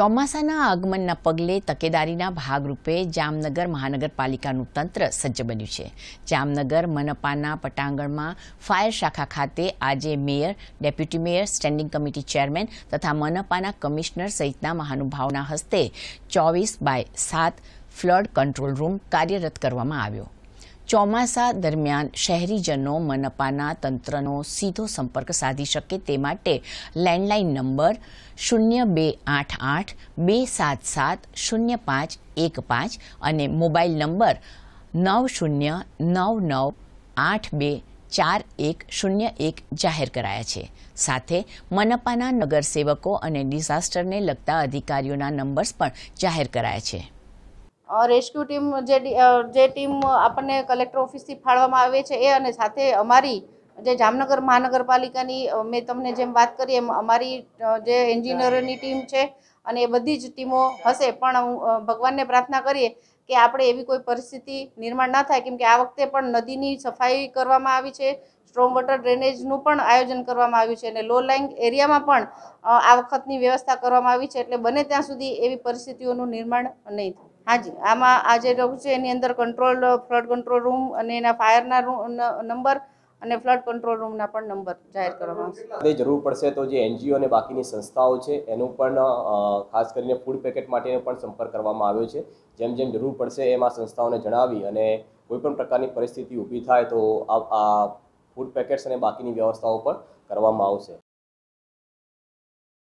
ચોમાસાના આગમનના પગલે તકેદારીના ભાગરૂપે જામનગર મહાનગરપાલિકાનું તંત્ર સજ્જ બન્યું છે જામનગર મનપાના પટાંગણમાં ફાયર શાખા ખાતે આજે mayor deputy mayor standing committee chairman તથા મનપાના કમિશનર સહિતના મહાનુભાવના હસ્તે ચોવીસ બાય સાત ફ્લડ કંટ્રોલ રૂમ કાર્યરત કરવામાં આવ્યો ચોમાસા દરમિયાન શહેરીજનો મનપાના તંત્રનો સીધો સંપર્ક સાધી શકે તે માટે લેન્ડલાઇન નંબર શૂન્ય બે આઠ આઠ બે સાત સાત શૂન્ય પાંચ એક પાંચ અને મોબાઈલ નંબર નવ શૂન્ય નવ નવ આઠ બે ચાર એક શૂન્ય એક જાહેર કરાયા છે સાથે મનપાના નગરસેવકો અને ડિઝાસ્ટરને લગતા અધિકારીઓના નંબર્સ પણ જાહેર કરાયા છે રેસ્ક્યુ ટીમ જે જે ટીમ આપણને કલેક્ટર ઓફિસથી ફાળવામાં આવે છે એ અને સાથે અમારી જે જામનગર મહાનગરપાલિકાની મેં તમને જેમ વાત કરી એમ અમારી જે એન્જિનિયરની ટીમ છે અને એ બધી જ ટીમો હશે પણ ભગવાનને પ્રાર્થના કરીએ કે આપણે એવી કોઈ પરિસ્થિતિ નિર્માણ ના થાય કેમકે આ વખતે પણ નદીની સફાઈ કરવામાં આવી છે સ્ટ્રોંગ વોટર ડ્રેનેજનું પણ આયોજન કરવામાં આવ્યું છે અને લો લાઇંગ એરિયામાં પણ આ વખતની વ્યવસ્થા કરવામાં આવી છે એટલે બને ત્યાં સુધી એવી પરિસ્થિતિઓનું નિર્માણ નહીં થાય હાજી આમાં આ જે ડોગ છે એની અંદર કંટ્રોલ ફ્લડ કંટ્રોલ રૂમ અને એના ફાયરના નંબર અને ફ્લડ કંટ્રોલ રૂમના પણ નંબર જાહેર કરવામાં આવશે જરૂર પડશે તો જે એનજીઓ અને બાકીની સંસ્થાઓ છે એનું પણ ખાસ કરીને ફૂડ પેકેટ માટેનો પણ સંપર્ક કરવામાં આવ્યો છે જેમ જેમ જરૂર પડશે એમ આ સંસ્થાઓને જણાવી અને કોઈપણ પ્રકારની પરિસ્થિતિ ઊભી થાય તો આ ફૂડ પેકેટ્સ અને બાકીની વ્યવસ્થાઓ પણ કરવામાં આવશે